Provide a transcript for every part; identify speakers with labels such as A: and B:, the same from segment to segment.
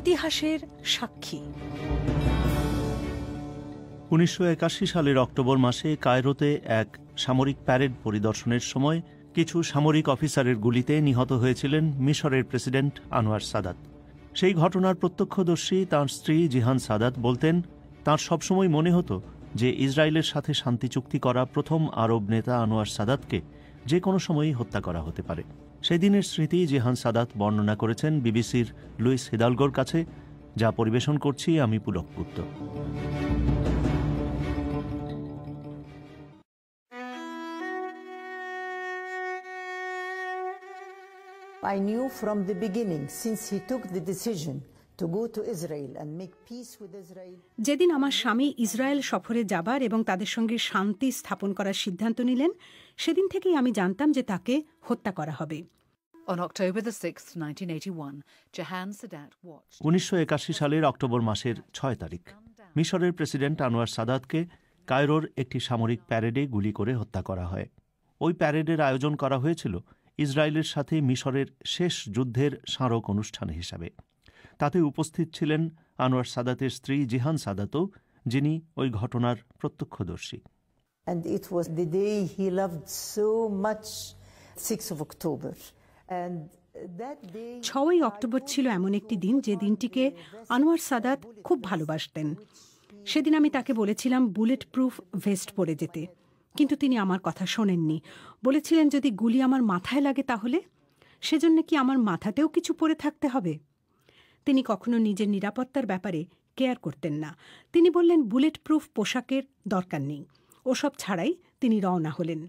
A: ইতিহাসের সাক্ষী
B: উনিশশো সালের অক্টোবর মাসে কায়রোতে এক সামরিক প্যারেড পরিদর্শনের সময় কিছু সামরিক অফিসারের গুলিতে নিহত হয়েছিলেন মিশরের প্রেসিডেন্ট আনোয়ার সাদাত সেই ঘটনার প্রত্যক্ষদর্শী তাঁর স্ত্রী জিহান সাদাত বলতেন তাঁর সবসময় মনে হতো যে ইসরায়েলের সাথে শান্তি চুক্তি করা প্রথম আরব নেতা আনোয়ার সাদাতকে যে কোনো সময়ই হত্যা করা হতে পারে সেদিনের স্মৃতি জিহান সাদাত বর্ণনা করেছেন বিবিসির লুইস হিদালগোর কাছে যা পরিবেশন করছি আমি পুলক গুপ্ত
C: I knew from the beginning, since
A: he took the decision যেদিন আমার স্বামী ইসরায়েল সফরে যাবার এবং তাদের সঙ্গে শান্তি স্থাপন করার সিদ্ধান্ত নিলেন সেদিন থেকেই আমি জানতাম যে তাকে হত্যা করা হবে
B: উনিশশো একাশি সালের অক্টোবর মাসের ছয় তারিখ মিশরের প্রেসিডেন্ট আনোয়ার সাদাতকে কায়রোর একটি সামরিক প্যারেডে গুলি করে হত্যা করা হয় ওই প্যারেডের আয়োজন করা হয়েছিল ইসরায়েলের সাথে মিশরের শেষ যুদ্ধের স্মারক অনুষ্ঠান হিসাবে তাতে উপস্থিত ছিলেন আনোয়ার সাদাতের স্ত্রী জিহান সাদাতও যিনি ওই ঘটনার প্রত্যক্ষদর্শী
C: And it was the day he loved so
A: much, 6 of October. And ছয়ই অক্টোবর ছিল এমন একটি দিন যে দিনটিকে আনোয়ার সাদাত খুব ভালোবাসতেন সেদিন আমি তাকে বলেছিলাম বুলেট প্রুফ ভেস্ট পরে যেতে কিন্তু তিনি আমার কথা শোনেননি বলেছিলেন যদি গুলি আমার মাথায় লাগে তাহলে সেজন্য কি আমার মাথাতেও কিছু পরে থাকতে হবে তিনি কখনো নিজের নিরাপত্তার ব্যাপারে কেয়ার করতেন না তিনি বললেন বুলেট প্রুফ পোশাকের দরকার নেই ওসব ছাড়াই তিনি রওনা হলেন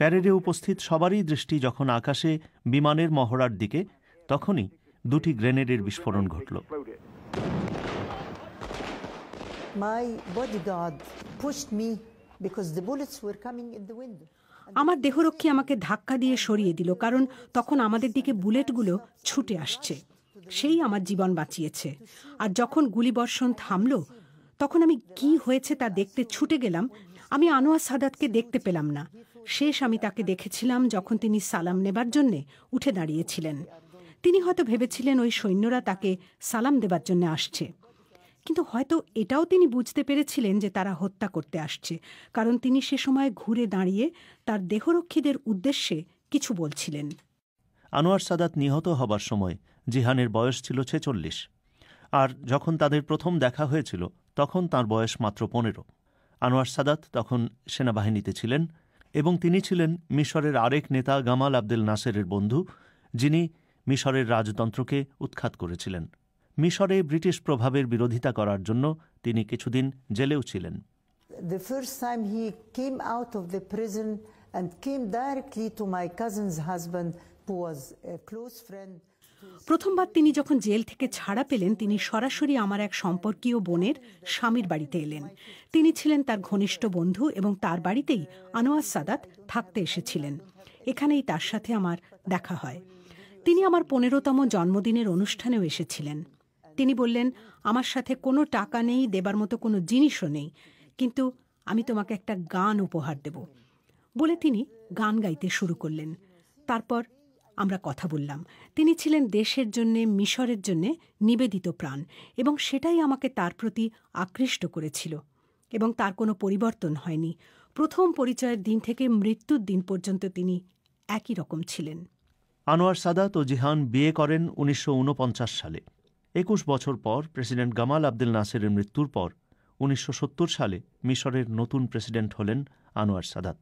B: প্যারেডে উপস্থিত সবারই দৃষ্টি যখন আকাশে বিমানের মহড়ার দিকে তখনই দুটি গ্রেনেডের বিস্ফোরণ ঘটল
C: My bodyguard pushed me because the bullets were coming in the window
A: আমার দেহরক্ষী আমাকে ধাক্কা দিয়ে সরিয়ে দিল কারণ তখন আমাদের দিকে বুলেটগুলো ছুটে আসছে সেই আমার জীবন বাঁচিয়েছে আর যখন গুলিবর্ষণ থামল তখন আমি কি হয়েছে তা দেখতে ছুটে গেলাম আমি আনোয়ার সাদাতকে দেখতে পেলাম না শেষ আমি তাকে দেখেছিলাম যখন তিনি সালাম নেবার জন্যে উঠে দাঁড়িয়েছিলেন তিনি হয়তো ভেবেছিলেন ওই সৈন্যরা তাকে সালাম দেবার জন্য আসছে কিন্তু হয়তো এটাও তিনি বুঝতে পেরেছিলেন যে তারা হত্যা করতে আসছে কারণ তিনি সে সময় ঘুরে দাঁড়িয়ে তার দেহরক্ষীদের উদ্দেশ্যে কিছু বলছিলেন
B: আনোয়ার সাদাত নিহত হবার সময় জিহানের বয়স ছিল ছেচল্লিশ আর যখন তাদের প্রথম দেখা হয়েছিল তখন তার বয়স মাত্র পনেরো আনোয়ার সাদাত তখন সেনাবাহিনীতে ছিলেন এবং তিনি ছিলেন মিশরের আরেক নেতা গামাল আবদেল নাসেরের বন্ধু যিনি মিশরের রাজতন্ত্রকে উৎখাত করেছিলেন মিশরে ব্রিটিশ প্রভাবের বিরোধিতা করার জন্য তিনি কিছুদিন জেলেও ছিলেন
C: came
A: প্রথমবার তিনি যখন জেল থেকে ছাড়া পেলেন তিনি সরাসরি আমার এক সম্পর্কীয় বোনের স্বামীর বাড়িতে এলেন তিনি ছিলেন তার ঘনিষ্ঠ বন্ধু এবং তার বাড়িতেই আনোয়ার সাদাত থাকতে এসেছিলেন এখানেই তার সাথে আমার দেখা হয় তিনি আমার পনেরোতম জন্মদিনের অনুষ্ঠানেও এসেছিলেন তিনি বললেন আমার সাথে কোনো টাকা নেই দেবার মতো কোনো জিনিসও নেই কিন্তু আমি তোমাকে একটা গান উপহার দেব বলে তিনি গান গাইতে শুরু করলেন তারপর আমরা কথা বললাম তিনি ছিলেন দেশের জন্যে মিশরের জন্যে নিবেদিত প্রাণ এবং সেটাই আমাকে তার প্রতি আকৃষ্ট করেছিল এবং তার কোনো পরিবর্তন হয়নি প্রথম পরিচয়ের দিন থেকে মৃত্যুর দিন পর্যন্ত তিনি একই রকম ছিলেন
B: আনোয়ার সাদাত ও জিহান বিয়ে করেন উনিশশো সালে একুশ বছর পর প্রেসিডেন্ট গামাল আব্দুল নাসেরের মৃত্যুর পর উনিশশো সালে মিশরের নতুন প্রেসিডেন্ট হলেন আনোয়ার সাদাত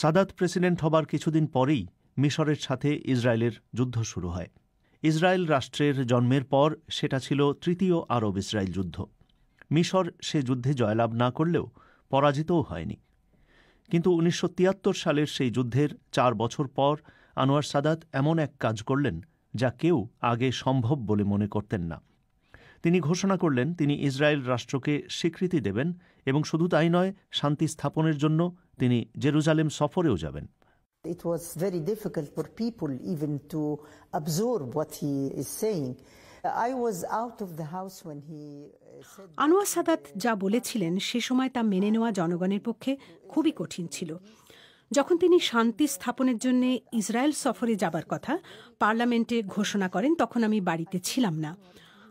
B: সাদাত প্রেসিডেন্ট হবার কিছুদিন পরেই মিশরের সাথে ইসরায়েলের যুদ্ধ শুরু হয় ইসরায়েল রাষ্ট্রের জন্মের পর সেটা ছিল তৃতীয় আরব ইসরায়েল যুদ্ধ মিশর সে যুদ্ধে জয়লাভ না করলেও পরাজিতও হয়নি কিন্তু উনিশশো সালের সেই যুদ্ধের চার বছর পর আনোয়ার সাদাত এমন এক কাজ করলেন যা কেউ আগে সম্ভব বলে মনে করতেন না তিনি ঘোষণা করলেন তিনি ইসরায়েল রাষ্ট্রকে স্বীকৃতি দেবেন এবং শুধু তাই নয় শান্তি স্থাপনের জন্য তিনি জেরুজালেম সফরেও যাবেন
C: It was very difficult for people even to absorb what he is saying. I was out of the house when he uh,
A: said Anwar Saadat যা বলেছিলেন সে সময় তা মেনে নেওয়া জনগণের পক্ষে খুবই কঠিন ছিল যখন তিনি শান্তি স্থাপনের জন্য ইসরায়েল সফরে যাবার কথা পার্লামেন্টে ঘোষণা করেন তখন আমি বাড়িতে ছিলাম না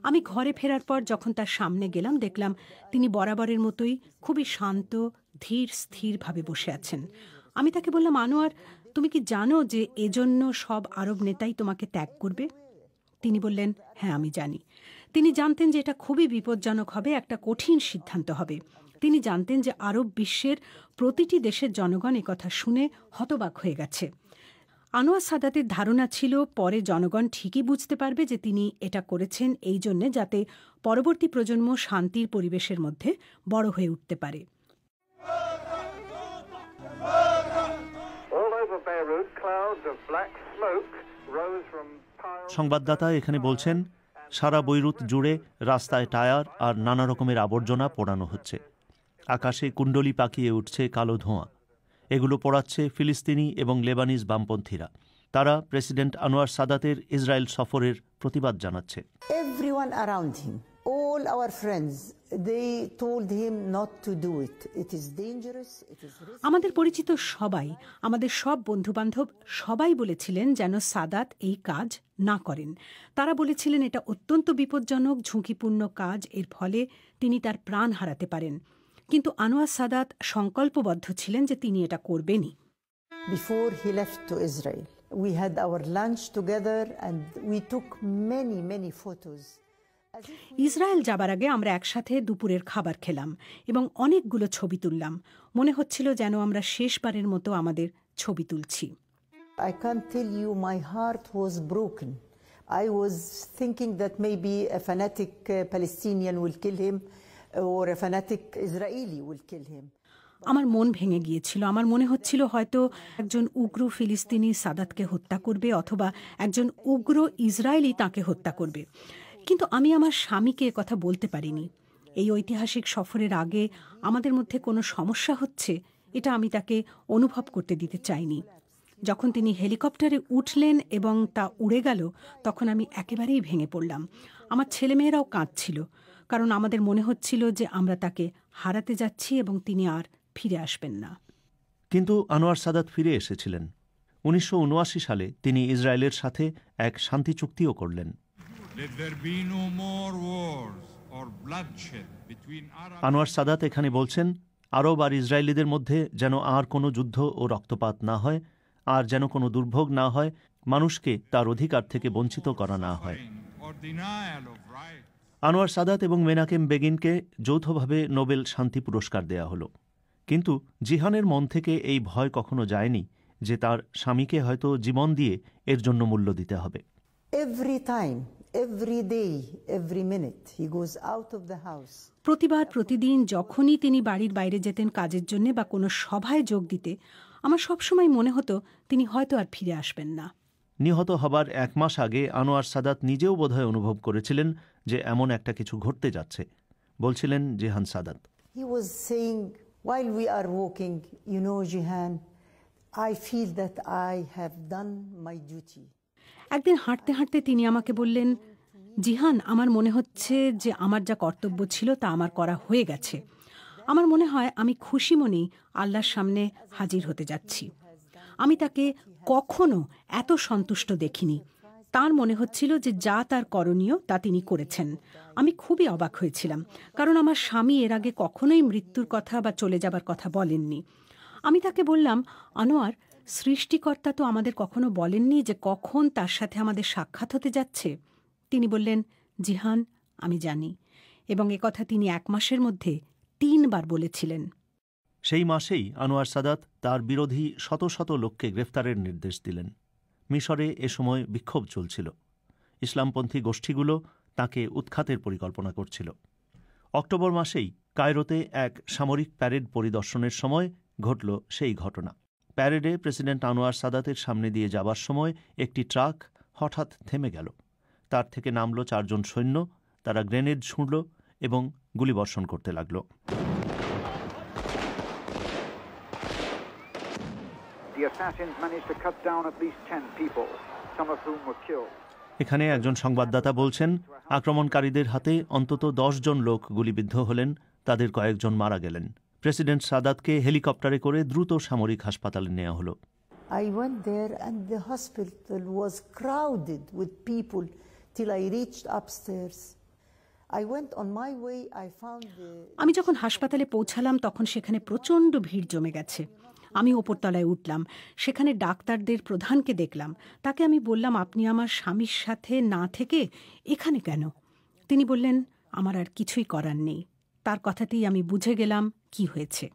A: আমি ঘরে ফেরার পর যখন তার সামনে গেলাম দেখলাম তিনি বরাবরের মতোই খুবই শান্ত ধীর স্থিরভাবে বসে আছেন আমি তাকে বললাম আনোয়ার তুমি কি জানো যে এজন্য সব আরব নেতাই তোমাকে ত্যাগ করবে তিনি বললেন হ্যাঁ আমি জানি তিনি জানতেন যে এটা খুবই বিপজ্জনক হবে একটা কঠিন সিদ্ধান্ত হবে তিনি জানতেন যে আরব বিশ্বের প্রতিটি দেশের জনগণ কথা শুনে হতবাক হয়ে গেছে আনোয়ার সাদাতের ধারণা ছিল পরে জনগণ ঠিকই বুঝতে পারবে যে তিনি এটা করেছেন এই জন্যে যাতে পরবর্তী প্রজন্ম শান্তির পরিবেশের মধ্যে বড় হয়ে উঠতে পারে
B: সংবাদদাতা এখানে বলছেন সারা বৈরুত জুড়ে রাস্তায় টায়ার আর নানা রকমের আবর্জনা পোড়ানো হচ্ছে আকাশে কুণ্ডলি পাকিয়ে উঠছে কালো ধোঁয়া এগুলো পড়াচ্ছে ফিলিস্তিনি এবং লেবানিজ বামপন্থীরা তারা প্রেসিডেন্ট আনোয়ার সাদাতের ইসরায়েল সফরের প্রতিবাদ জানাচ্ছে
C: all our friends
A: they told him not to do it it is
C: dangerous it is risky. আমাদের
A: পরিচিত সবাই আমাদের সব বন্ধুবান্ধব সবাই বলেছিলেন যেন সাদাত এই কাজ না করেন তারা বলেছিলেন এটা অত্যন্ত বিপজ্জনক ঝুঁকিপূর্ণ কাজ এর ফলে তিনি তার প্রাণ হারাতে পারেন কিন্তু আনোয়ার সাদাত সংকল্পবদ্ধ ছিলেন যে তিনি এটা করবেনই
C: before he left to Israel We had our lunch together and
A: we took many, many photos. Israel যাবার আগে আমরা একসাথে দুপুরের খাবার খেলাম এবং অনেকগুলো ছবি তুললাম মনে হচ্ছিল যেন আমরা শেষবারের মতো আমাদের ছবি তুলছি
C: I can't tell you my heart was broken. I was thinking that maybe a fanatic uh, Palestinian will kill him uh, or a fanatic Israeli will kill him.
A: আমার মন ভেঙে গিয়েছিল আমার মনে হচ্ছিল হয়তো একজন উগ্র ফিলিস্তিনি সাদাতকে হত্যা করবে অথবা একজন উগ্র ইসরায়েলি তাকে হত্যা করবে কিন্তু আমি আমার স্বামীকে কথা বলতে পারিনি এই ঐতিহাসিক সফরের আগে আমাদের মধ্যে কোনো সমস্যা হচ্ছে এটা আমি তাকে অনুভব করতে দিতে চাইনি যখন তিনি হেলিকপ্টারে উঠলেন এবং তা উড়ে গেল তখন আমি একেবারেই ভেঙে পড়লাম আমার ছেলেমেয়েরাও কাঁদছিল কারণ আমাদের মনে হচ্ছিল যে আমরা তাকে হারাতে যাচ্ছি এবং তিনি আর ফিরে আসবেন না
B: কিন্তু আনোয়ার সাদাত ফিরে এসেছিলেন উনিশশো সালে তিনি ইসরায়েলের সাথে এক শান্তি চুক্তিও করলেন Let there be no more wars or bloodshed between Arab Anwar Saadat এখানে বলছেন আরব আর ইসরায়েলিদের মধ্যে যেন আর কোনো যুদ্ধ ও রক্তপাত না হয় আর যেন কোনো দুর্ভোগ না হয় মানুষকে তার অধিকার থেকে বঞ্চিত করা না হয় আনোয়ার সাদাত এবং মেনাকেম বেগিনকে যৌথভাবে নোবেল শান্তি পুরস্কার দেয়া হলো কিন্তু জিহানের মন থেকে এই ভয় কখনো যায়নি যে তার স্বামীকে হয়তো জীবন দিয়ে এর জন্য মূল্য দিতে হবে
C: এভরি টাইম
A: প্রতিবার প্রতিদিন যখনই তিনি বাড়ির বাইরে যেতেন কাজের জন্য বা কোনো সভায় যোগ দিতে আমার সবসময় মনে হতো তিনি হয়তো আর ফিরে আসবেন না
B: নিহত হবার এক মাস আগে আনোয়ার সাদাত নিজেও বোধহয় অনুভব করেছিলেন যে এমন একটা কিছু ঘটতে যাচ্ছে বলছিলেন Jihan Saadat
C: He was saying, while we are walking, you know,
A: একদিন হাঁটতে হাঁটতে তিনি আমাকে বললেন জিহান আমার মনে হচ্ছে যে আমার যা কর্তব্য ছিল তা আমার করা হয়ে গেছে আমার মনে হয় আমি খুশি মনেই আল্লাহর সামনে হাজির হতে যাচ্ছি আমি তাকে কখনো এত সন্তুষ্ট দেখিনি তার মনে হচ্ছিল যে যা তার করণীয় তা তিনি করেছেন আমি খুবই অবাক হয়েছিলাম কারণ আমার স্বামী এর আগে কখনোই মৃত্যুর কথা বা চলে যাবার কথা বলেননি আমি তাকে বললাম আনোয়ার সৃষ্টিকর্তা তো আমাদের কখনো বলেননি যে কখন তার সাথে আমাদের সাক্ষাৎ হতে যাচ্ছে তিনি বললেন জিহান আমি জানি এবং কথা তিনি এক মাসের মধ্যে তিনবার বলেছিলেন
B: সেই মাসেই আনোয়ার সাদাত তার বিরোধী শত শত লোককে গ্রেফতারের নির্দেশ দিলেন মিশরে এ সময় বিক্ষোভ চলছিল ইসলামপন্থী গোষ্ঠীগুলো তাকে উৎখাতের পরিকল্পনা করছিল অক্টোবর মাসেই কায়রোতে এক সামরিক প্যারেড পরিদর্শনের সময় ঘটল সেই ঘটনা প্যারেডে প্রেসিডেন্ট আনোয়ার সাদাতের সামনে দিয়ে যাবার সময় একটি ট্রাক হঠাৎ থেমে গেল তার থেকে নামল চারজন সৈন্য তারা গ্রেনেড ছুঁড়ল এবং গুলিবর্ষণ করতে লাগল এখানে একজন সংবাদদাতা বলছেন আক্রমণকারীদের হাতে অন্তত দশ জন লোক গুলিবিদ্ধ হলেন তাদের কয়েকজন মারা গেলেন প্রেসিডেন্ট সাদাতকে হেলিকপ্টারে করে দ্রুত সামরিক হাসপাতালে নেওয়া হলো
C: I went there and the hospital was crowded with people till I reached upstairs.
A: আমি যখন হাসপাতালে পৌঁছালাম তখন সেখানে প্রচণ্ড ভিড় জমে গেছে আমি ওপরতলায় উঠলাম সেখানে ডাক্তারদের প্রধানকে দেখলাম তাকে আমি বললাম আপনি আমার স্বামীর সাথে না থেকে এখানে কেন তিনি বললেন আমার আর কিছুই করার নেই তার কথাতেই আমি বুঝে গেলাম কি হয়েছে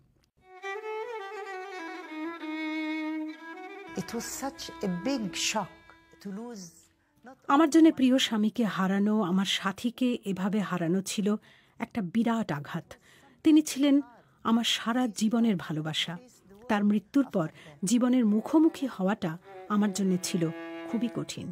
A: আমার জন্য প্রিয় স্বামীকে হারানো আমার সাথীকে এভাবে হারানো ছিল একটা বিরাট আঘাত তিনি ছিলেন আমার সারা জীবনের ভালোবাসা তার মৃত্যুর পর জীবনের মুখোমুখি হওয়াটা আমার জন্য ছিল খুবই কঠিন